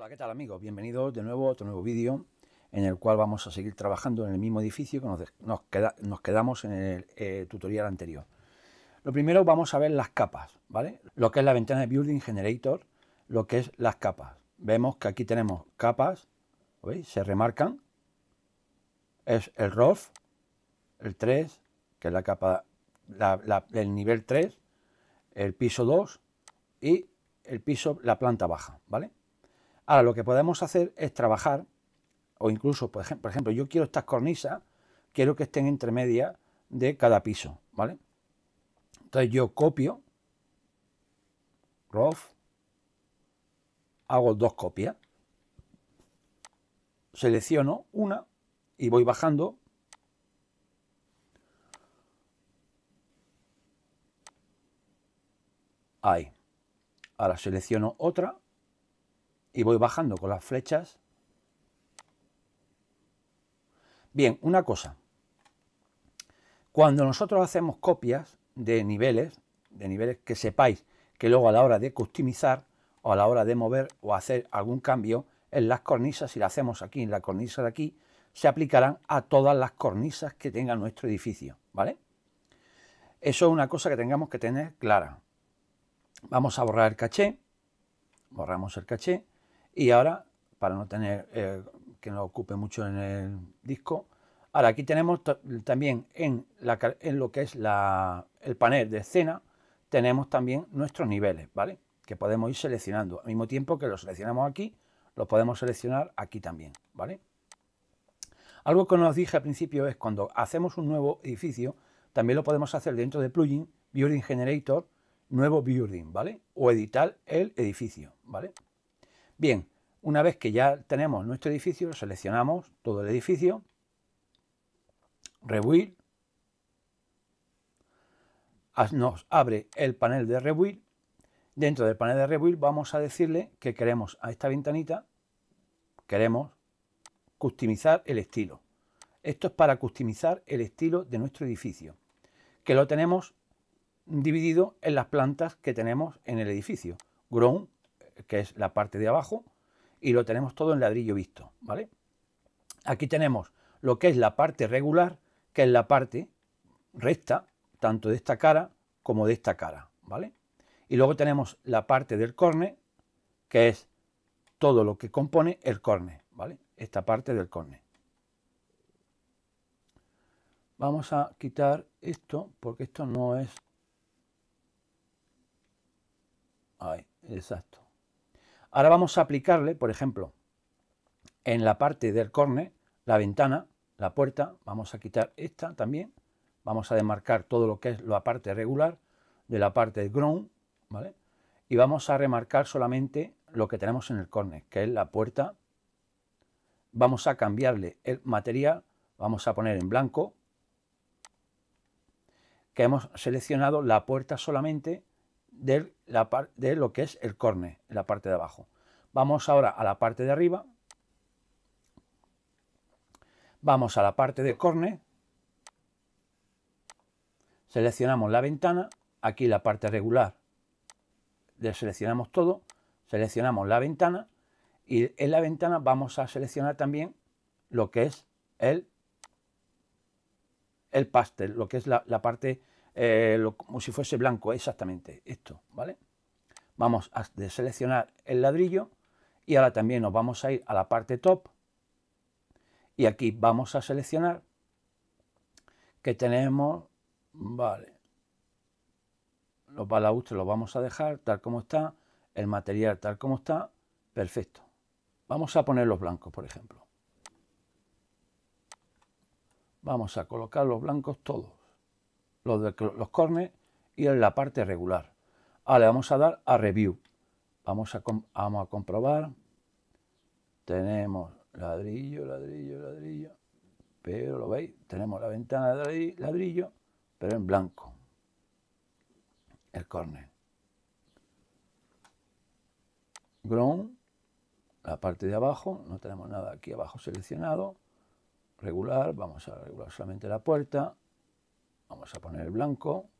Hola, ¿qué tal amigos? Bienvenidos de nuevo a otro nuevo vídeo en el cual vamos a seguir trabajando en el mismo edificio que nos, quedamos en el eh, tutorial anterior. Lo primero vamos a ver las capas, ¿vale? Lo que es la ventana de Building Generator, lo que es las capas. Vemos que aquí tenemos capas, ¿veis? Se remarcan. Es el ROF, el 3, que es la capa, el nivel 3, el piso 2 y el piso, la planta baja, ¿vale? Ahora, lo que podemos hacer es trabajar, o incluso, por ejemplo, yo quiero estas cornisas, quiero que estén entre medias de cada piso, ¿vale? Entonces yo copio, ROF, hago dos copias, selecciono una y voy bajando. Ahí. Ahora selecciono otra y voy bajando con las flechas. Bien, una cosa. Cuando nosotros hacemos copias de niveles, de niveles que sepáis que luego a la hora de customizar o a la hora de mover o hacer algún cambio en las cornisas, si la hacemos aquí en la cornisa de aquí, se aplicarán a todas las cornisas que tenga nuestro edificio, ¿vale? Eso es una cosa que tengamos que tener clara. Vamos a borrar el caché, borramos el caché y ahora, para no tener eh, que nos ocupe mucho en el disco, ahora aquí tenemos también en, lo que es el panel de escena, tenemos también nuestros niveles, ¿vale? Que podemos ir seleccionando. Al mismo tiempo que lo seleccionamos aquí, los podemos seleccionar aquí también, ¿vale? Algo que nos dije al principio es cuando hacemos un nuevo edificio, también lo podemos hacer dentro de plugin, Building Generator, nuevo building, ¿vale? O editar el edificio, ¿vale? Bien, una vez que ya tenemos nuestro edificio, seleccionamos todo el edificio, Rebuild, nos abre el panel de Rebuild. Dentro del panel de Rebuild vamos a decirle que queremos a esta ventanita, queremos customizar el estilo. Esto es para customizar el estilo de nuestro edificio, que lo tenemos dividido en las plantas que tenemos en el edificio. Ground, que es la parte de abajo, y lo tenemos todo en ladrillo visto, ¿vale? Aquí tenemos lo que es la parte regular, que es la parte recta, tanto de esta cara como de esta cara, ¿vale? Y luego tenemos la parte del corne, que es todo lo que compone el corne, ¿vale? Esta parte del corne. Vamos a quitar esto, porque esto no es... exacto. Ahora vamos a aplicarle, por ejemplo, en la parte del córner, la ventana, la puerta, vamos a quitar esta también, vamos a demarcar todo lo que es la parte regular de la parte de ground, ¿vale? Y vamos a remarcar solamente lo que tenemos en el córner, que es la puerta. Vamos a cambiarle el material, vamos a poner en blanco, que hemos seleccionado la puerta solamente de, de lo que es el corne, la parte de abajo. Vamos ahora a la parte de arriba. Vamos a la parte de corne. Seleccionamos la ventana, aquí la parte regular. seleccionamos todo, seleccionamos la ventana y en la ventana vamos a seleccionar también lo que es el, el pastel, lo que es la, la parte eh, como si fuese blanco, exactamente esto, ¿vale? Vamos a deseleccionar el ladrillo y ahora también nos vamos a ir a la parte top y aquí vamos a seleccionar que tenemos, vale, los balaustres los vamos a dejar tal como está, el material tal como está, perfecto. Vamos a poner los blancos, por ejemplo. Vamos a colocar los blancos todos los, de, los corners y en la parte regular. Ahora le vamos a dar a review. Vamos a, vamos a comprobar. Tenemos ladrillo, ladrillo, ladrillo. Pero lo veis, tenemos la ventana de ladrillo, pero en blanco. El corner. Ground, la parte de abajo, no tenemos nada aquí abajo seleccionado. Regular, vamos a regular solamente la puerta. Vamos a poner el blanco.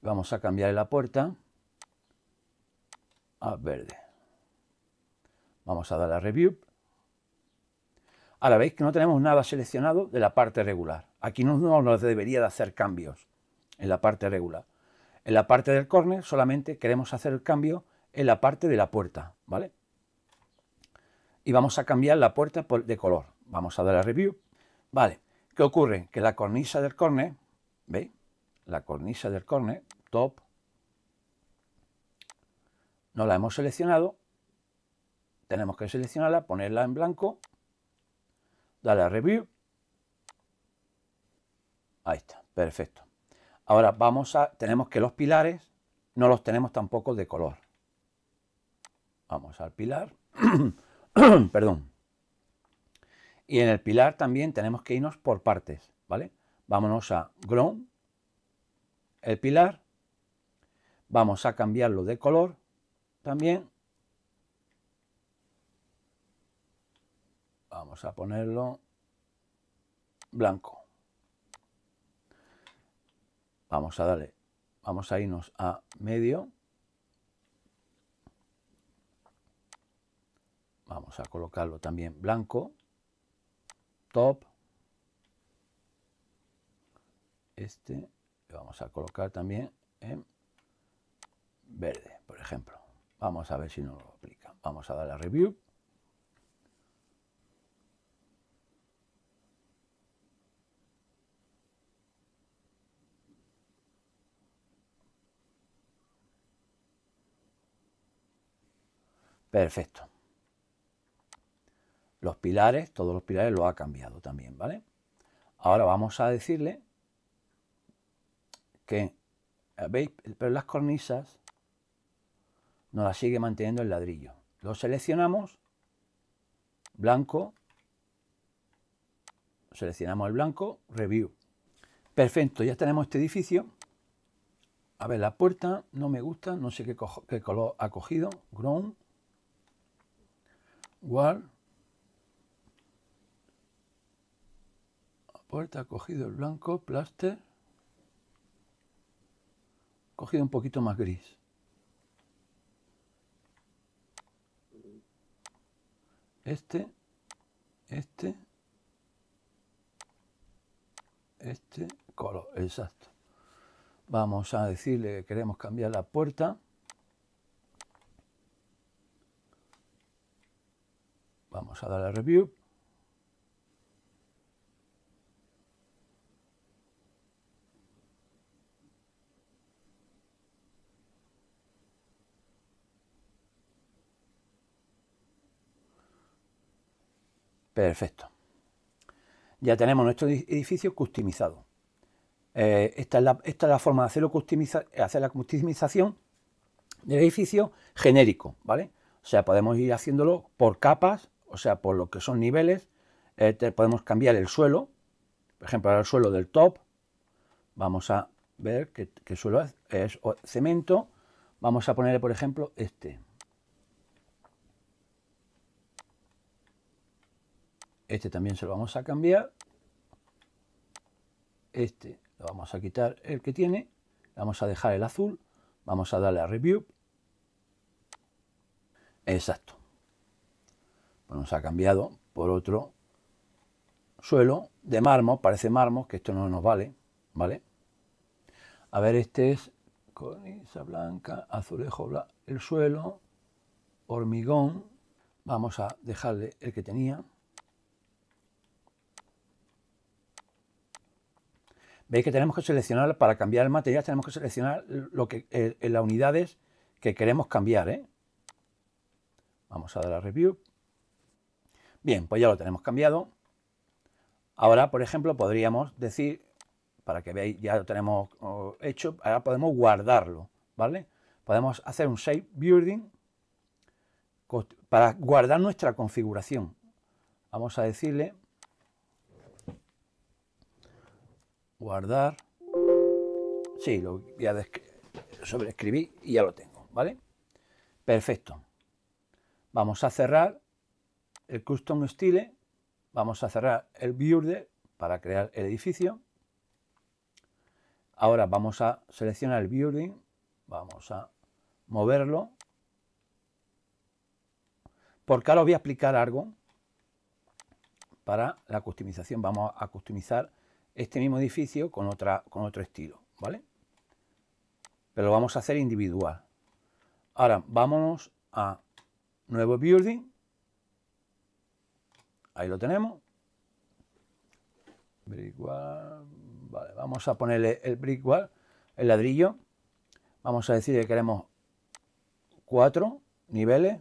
Vamos a cambiar la puerta a verde. Vamos a dar a Review. Ahora veis que no tenemos nada seleccionado de la parte regular. Aquí no nos debería de hacer cambios en la parte regular. En la parte del corner solamente queremos hacer el cambio en la parte de la puerta, ¿vale? Y vamos a cambiar la puerta de color. Vamos a dar a Review. Vale, ¿Qué ocurre? Que la cornisa del corne, ¿veis? La cornisa del corne, top, no la hemos seleccionado. Tenemos que seleccionarla, ponerla en blanco, darle a Review. Ahí está, perfecto. Ahora vamos a, tenemos que los pilares no los tenemos tampoco de color. Vamos al pilar, perdón, y en el pilar también tenemos que irnos por partes, ¿vale? Vámonos a ground, el pilar, vamos a cambiarlo de color también. Vamos a ponerlo blanco. Vamos a darle, vamos a irnos a medio. Vamos a colocarlo también blanco top. Este lo vamos a colocar también en verde, por ejemplo. Vamos a ver si nos lo aplica. Vamos a dar la review. Perfecto los pilares, todos los pilares lo ha cambiado también, ¿vale? Ahora vamos a decirle que, ¿veis? Pero las cornisas nos las sigue manteniendo el ladrillo. Lo seleccionamos, blanco, seleccionamos el blanco, review. Perfecto, ya tenemos este edificio. A ver, la puerta no me gusta, no sé qué, qué color ha cogido. Ground, wall, puerta, ha cogido el blanco, plaster, cogido un poquito más gris. Este, este, este color, exacto. Vamos a decirle que queremos cambiar la puerta. Vamos a dar la review, Perfecto. Ya tenemos nuestro edificio customizado. Eh, esta, es la, forma de hacer la customización del edificio genérico, ¿vale? O sea, podemos ir haciéndolo por capas, o sea, por lo que son niveles. Eh, podemos cambiar el suelo, por ejemplo, el suelo del top. Vamos a ver qué, qué suelo es, es cemento. Vamos a ponerle, por ejemplo, este. Este también se lo vamos a cambiar. Este lo vamos a quitar el que tiene. Vamos a dejar el azul. Vamos a darle a Review. Exacto. nos ha cambiado por otro suelo de mármol. Parece mármol, que esto no nos vale. ¿Vale? A ver, este es cornisa blanca, azulejo, el suelo, hormigón. Vamos a dejarle el que tenía. Veis que tenemos que seleccionar, para cambiar el material, tenemos que seleccionar lo que, eh, eh, las unidades que queremos cambiar. ¿eh? Vamos a dar a Review. Bien, pues ya lo tenemos cambiado. Ahora, por ejemplo, podríamos decir, para que veáis, ya lo tenemos hecho, ahora podemos guardarlo, ¿vale? Podemos hacer un Save Building para guardar nuestra configuración. Vamos a decirle guardar. Sí, lo voy a sobreescribir y ya lo tengo, ¿vale? Perfecto. Vamos a cerrar el Custom Style, vamos a cerrar el Builder para crear el edificio. Ahora vamos a seleccionar el Building, vamos a moverlo, porque ahora voy a explicar algo para la customización. Vamos a customizar este mismo edificio con, otra, con otro estilo, ¿vale? Pero lo vamos a hacer individual. Ahora, vámonos a nuevo building. Ahí lo tenemos. vamos a ponerle el brick wall, el ladrillo. Vamos a decir que queremos cuatro niveles.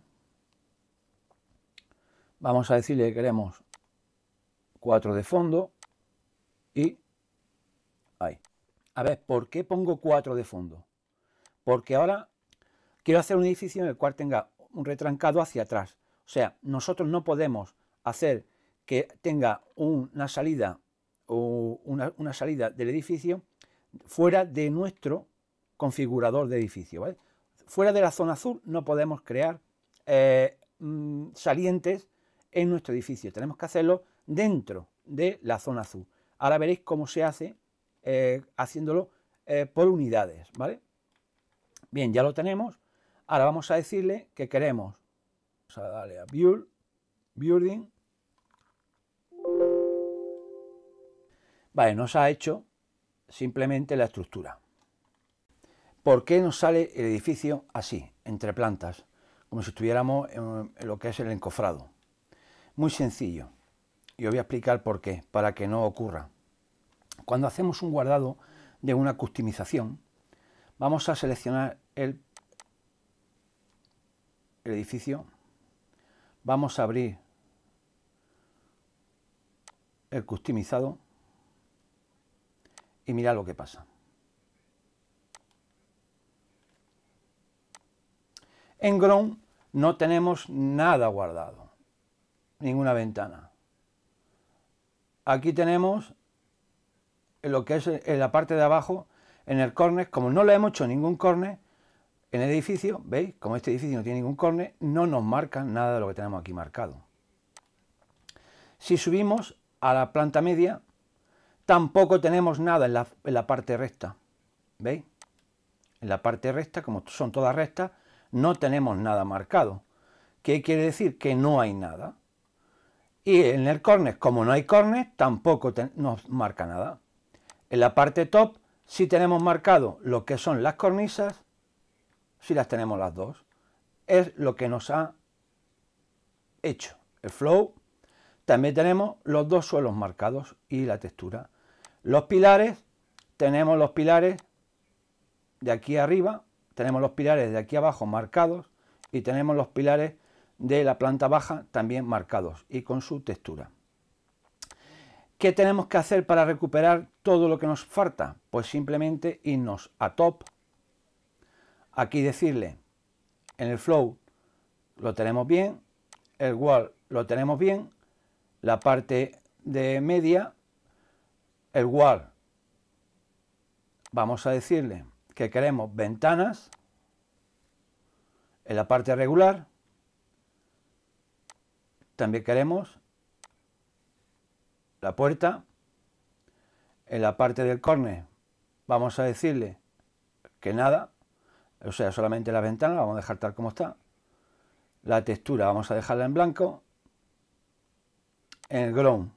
Vamos a decirle que queremos cuatro de fondo, y ahí. A ver, ¿por qué pongo cuatro de fondo? Porque ahora quiero hacer un edificio en el cual tenga un retrancado hacia atrás. O sea, nosotros no podemos hacer que tenga una salida o una, salida del edificio fuera de nuestro configurador de edificio. Fuera de la zona azul no podemos crear eh, mm, salientes en nuestro edificio. Tenemos que hacerlo dentro de la zona azul. Ahora veréis cómo se hace eh, haciéndolo eh, por unidades, ¿vale? Bien, ya lo tenemos. Ahora vamos a decirle que queremos, vamos a darle a Build, Building. Vale, nos ha hecho simplemente la estructura. ¿Por qué nos sale el edificio así, entre plantas? Como si estuviéramos en lo que es el encofrado. Muy sencillo. Y os voy a explicar por qué, para que no ocurra. Cuando hacemos un guardado de una customización, vamos a seleccionar el, edificio, vamos a abrir el customizado y mira lo que pasa. En Ground no tenemos nada guardado, ninguna ventana. Aquí tenemos lo que es en la parte de abajo, en el córner, como no le hemos hecho ningún córner en el edificio, ¿veis? Como este edificio no tiene ningún córner, no nos marca nada de lo que tenemos aquí marcado. Si subimos a la planta media, tampoco tenemos nada en la, parte recta, ¿veis? En la parte recta, como son todas rectas, no tenemos nada marcado. ¿Qué quiere decir? Que no hay nada. Y en el córner, como no hay córner, tampoco nos marca nada. En la parte top si tenemos marcado lo que son las cornisas, si las tenemos las dos. Es lo que nos ha hecho el flow. También tenemos los dos suelos marcados y la textura. Los pilares, tenemos los pilares de aquí arriba, tenemos los pilares de aquí abajo marcados y tenemos los pilares de la planta baja también marcados y con su textura. ¿Qué tenemos que hacer para recuperar todo lo que nos falta? Pues simplemente irnos a top. Aquí decirle, en el flow lo tenemos bien, el wall lo tenemos bien, la parte de media, el wall, vamos a decirle que queremos ventanas en la parte regular, también queremos la puerta, en la parte del córner vamos a decirle que nada, o sea, solamente la ventana vamos a dejar tal como está. La textura vamos a dejarla en blanco. En el ground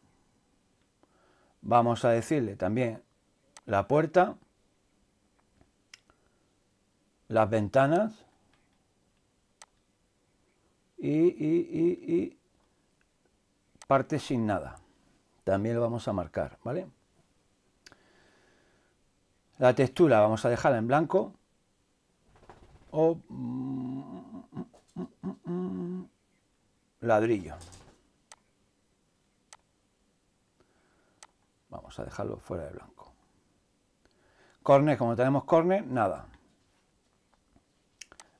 vamos a decirle también la puerta, las ventanas y, y, y, y parte sin nada también lo vamos a marcar, ¿vale? La textura vamos a dejarla en blanco o mm, mm, mm, ladrillo. Vamos a dejarlo fuera de blanco. Corner, como tenemos corner, nada.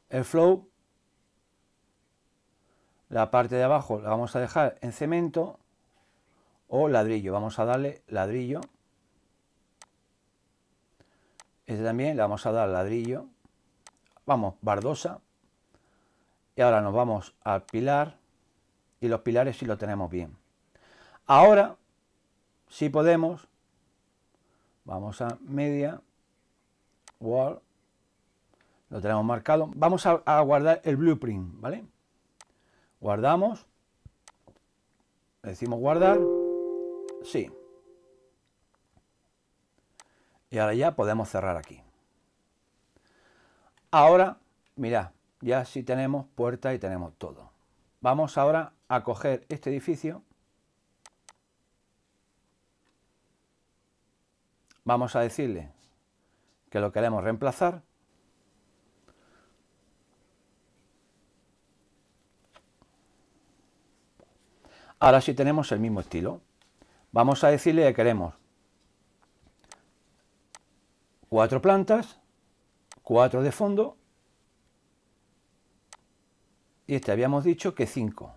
El flow, la parte de abajo la vamos a dejar en cemento o ladrillo. Vamos a darle ladrillo. Este también le vamos a dar ladrillo. Vamos, bardosa. Y ahora nos vamos al pilar. Y los pilares si sí lo tenemos bien. Ahora, si podemos, vamos a media, wall. Lo tenemos marcado. Vamos a, a guardar el blueprint, ¿vale? Guardamos. decimos guardar. Sí. Y ahora ya podemos cerrar aquí. Ahora, mirad, ya sí tenemos puerta y tenemos todo. Vamos ahora a coger este edificio. Vamos a decirle que lo queremos reemplazar. Ahora sí tenemos el mismo estilo. Vamos a decirle que queremos cuatro plantas, cuatro de fondo y este habíamos dicho que cinco.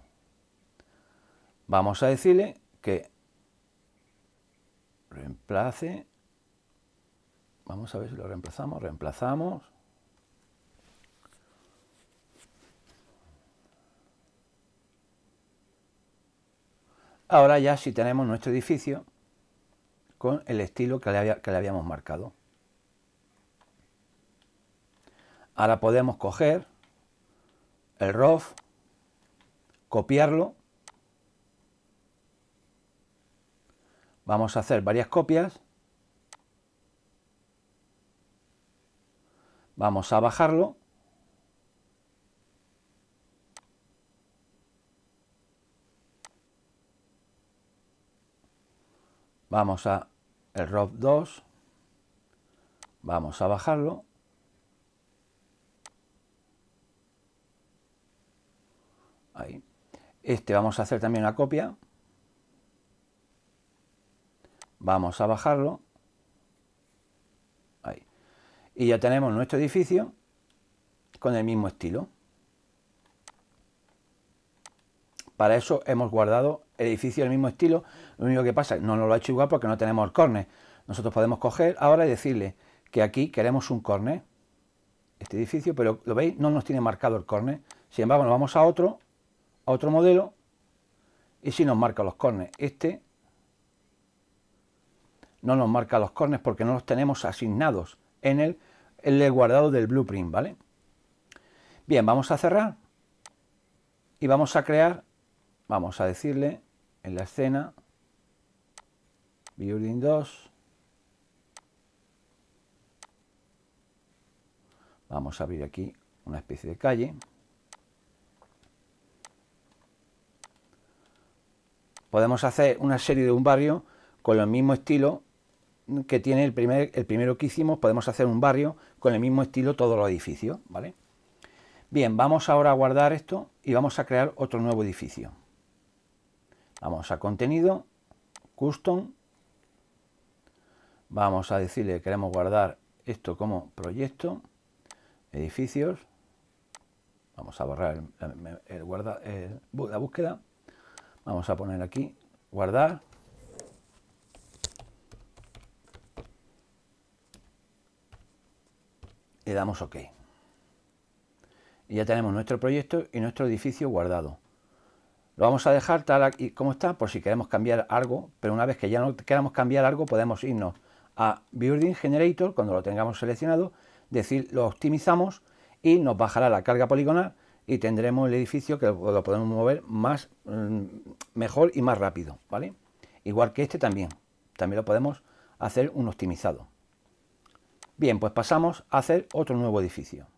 Vamos a decirle que reemplace, vamos a ver si lo reemplazamos, reemplazamos Ahora ya sí tenemos nuestro edificio con el estilo que le, habíamos marcado. Ahora podemos coger el ROF, copiarlo. Vamos a hacer varias copias. Vamos a bajarlo Vamos a el rov 2. Vamos a bajarlo. Ahí. Este vamos a hacer también una copia. Vamos a bajarlo. Ahí. Y ya tenemos nuestro edificio con el mismo estilo. Para eso hemos guardado edificio del mismo estilo, lo único que pasa, no nos lo ha hecho igual porque no tenemos el córner. Nosotros podemos coger ahora y decirle que aquí queremos un córner, este edificio, pero lo veis, no nos tiene marcado el córner. Sin embargo, nos vamos a otro, a otro modelo, y si nos marca los cornes. Este no nos marca los cornes porque no los tenemos asignados en el, en el guardado del blueprint, ¿vale? Bien, vamos a cerrar y vamos a crear, vamos a decirle en la escena, Building 2. Vamos a abrir aquí una especie de calle. Podemos hacer una serie de un barrio con el mismo estilo que tiene el, primer, el primero que hicimos. Podemos hacer un barrio con el mismo estilo todos los edificios. ¿vale? Bien, vamos ahora a guardar esto y vamos a crear otro nuevo edificio. Vamos a contenido, custom. Vamos a decirle que queremos guardar esto como proyecto, edificios. Vamos a borrar el, la búsqueda. Vamos a poner aquí guardar. Le damos OK. Y ya tenemos nuestro proyecto y nuestro edificio guardado. Lo vamos a dejar tal y como está por si queremos cambiar algo, pero una vez que ya no queramos cambiar algo podemos irnos a Building Generator, cuando lo tengamos seleccionado, decir lo optimizamos y nos bajará la carga poligonal y tendremos el edificio que lo podemos mover más mm, mejor y más rápido, ¿vale? Igual que este también, también lo podemos hacer un optimizado. Bien, pues pasamos a hacer otro nuevo edificio.